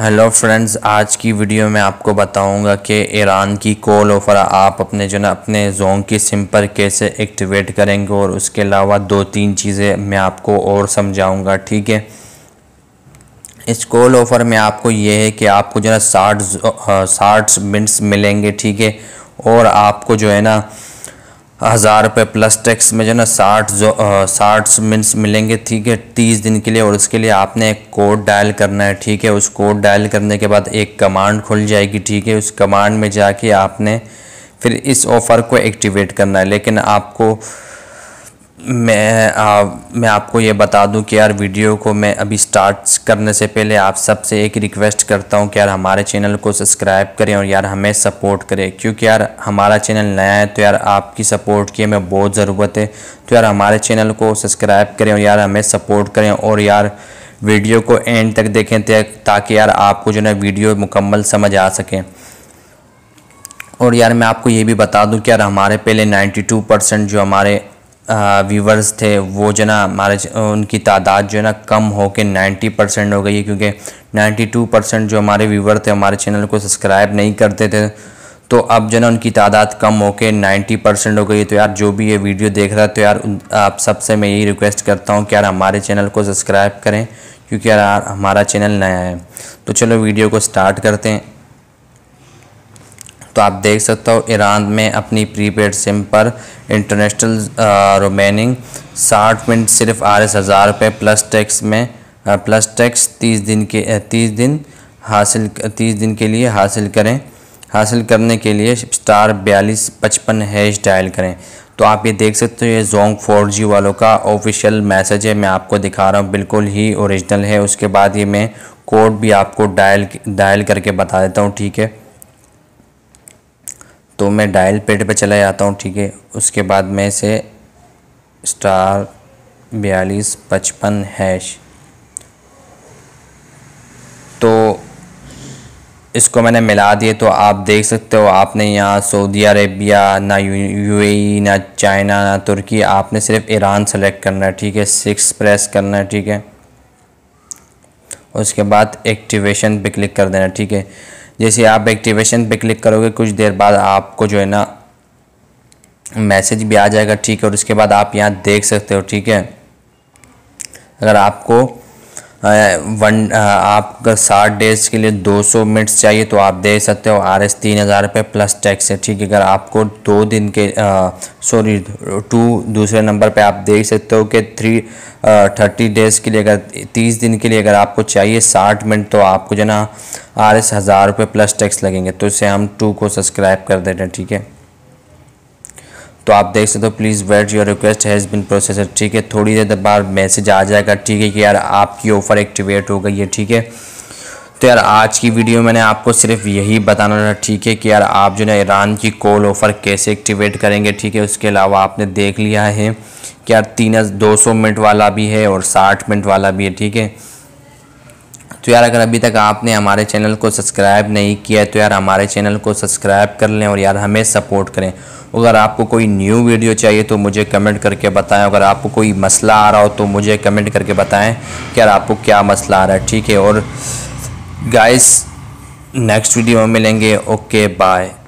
hello friends आज की video में आपको बताऊंगा कि ईरान की कॉल ऑफ़र आप अपने जो ना अपने जोंग की सिम पर कैसे एक्टिवेट करेंगे और उसके अलावा दो तीन चीज़ें मैं आपको और समझाऊंगा ठीक है इस कॉल ऑफ़र में आपको ये है कि आपको जो है साठ साठ मिनट्स मिलेंगे ठीक है और आपको जो है ना हज़ार रुपये प्लस टैक्स में जो ना साठ जो साठ मिनट्स मिलेंगे ठीक है तीस दिन के लिए और उसके लिए आपने एक कोड डायल करना है ठीक है उस कोड डायल करने के बाद एक कमांड खुल जाएगी ठीक है उस कमांड में जाके आपने फिर इस ऑफ़र को एक्टिवेट करना है लेकिन आपको मैं आ, मैं आपको ये बता दूं कि यार वीडियो को मैं अभी स्टार्ट करने से पहले आप सबसे एक रिक्वेस्ट करता हूं कि यार हमारे चैनल को सब्सक्राइब करें और यार हमें सपोर्ट करें क्योंकि यार हमारा चैनल नया है तो यार आपकी सपोर्ट की हमें बहुत ज़रूरत है तो यार हमारे चैनल को सब्सक्राइब करें और यार हमें सपोर्ट करें और यार वीडियो को एंड तक देखें ताकि यार आपको जो है वीडियो मुकम्मल समझ आ सकें और यार मैं आपको ये भी बता दूं कि यार हमारे पहले 92 परसेंट जो हमारे व्यूवर्स थे वो जो ना हमारे उनकी तादाद जो है ना कम हो के नाइन्टी परसेंट हो गई है क्योंकि नाइन्टी टू परसेंट जो हमारे व्यूवर थे हमारे चैनल को सब्सक्राइब नहीं करते थे तो अब जो ना उनकी तादाद कम हो के नाइन्टी परसेंट हो गई है तो यार जो भी ये वीडियो देख रहा है तो यार आप सबसे मैं यही रिक्वेस्ट करता हूँ कि यार हमारे चैनल को सब्सक्राइब करें क्योंकि यार हमारा चैनल नया है तो चलो वीडियो को स्टार्ट करते हैं तो आप देख सकते हो ईरान में अपनी प्रीपेड सिम पर इंटरनेशनल रोमेनिंग साठ मिनट सिर्फ आठ हज़ार रुपये प्लस टैक्स में आ, प्लस टैक्स तीस दिन के तीस दिन हासिल तीस दिन के लिए हासिल करें हासिल करने के लिए स्टार बयालीस पचपन हैश डायल करें तो आप ये देख सकते हो ये जोंग फोर जी वालों का ऑफिशियल मैसेज है मैं आपको दिखा रहा हूँ बिल्कुल ही ओरिजिनल है उसके बाद ये मैं कोड भी आपको डायल डायल करके बता देता हूँ ठीक है तो मैं डायल पेड पे चला जाता हूँ ठीक है उसके बाद मैं इसे स्टार बयालीस पचपन हैश तो इसको मैंने मिला दिए तो आप देख सकते हो आपने यहाँ सऊदी अरेबिया ना यूएई ना चाइना ना तुर्की आपने सिर्फ ईरान सेलेक्ट करना है ठीक है सिक्स प्रेस करना है ठीक है उसके बाद एक्टिवेशन पे क्लिक कर देना ठीक है जैसे आप एक्टिवेशन पे क्लिक करोगे कुछ देर बाद आपको जो है ना मैसेज भी आ जाएगा ठीक है और उसके बाद आप यहाँ देख सकते हो ठीक है अगर आपको वन आपका साठ डेज के लिए 200 मिनट्स चाहिए तो आप दे सकते हो आर एस तीन हज़ार रुपये प्लस टैक्स है ठीक है अगर आपको दो दिन के सॉरी टू दूसरे नंबर पे आप देख सकते हो कि थ्री थर्टी डेज के लिए अगर तीस दिन के लिए अगर आपको चाहिए साठ मिनट तो आपको जो ना आर एस हज़ार रुपये प्लस टैक्स लगेंगे तो इसे हम टू को सब्सक्राइब कर देते हैं ठीक है तो आप देख सकते हो please wait your request has been processor ठीक है थोड़ी देर बाद मैसेज आ जाएगा ठीक है कि यार आपकी ऑफ़र एक्टिवेट हो गई है ठीक है तो यार आज की वीडियो मैंने आपको सिर्फ यही बताना था ठीक है कि यार आप जो ना ईरान की कॉल ऑफ़र कैसे एक्टिवेट करेंगे ठीक है उसके अलावा आपने देख लिया है कि यार तीन दो सौ मिनट वाला भी है और साठ मिनट वाला भी है ठीक है तो यार अगर अभी तक आपने हमारे चैनल को सब्सक्राइब नहीं किया है तो यार हमारे चैनल को सब्सक्राइब कर लें और यार हमें सपोर्ट करें अगर आपको कोई न्यू वीडियो चाहिए तो मुझे कमेंट करके बताएं अगर आपको कोई मसला आ रहा हो तो मुझे कमेंट करके बताएं कि यार आपको क्या मसला आ रहा है ठीक है और गाइस नेक्स्ट वीडियो में मिलेंगे ओके बाय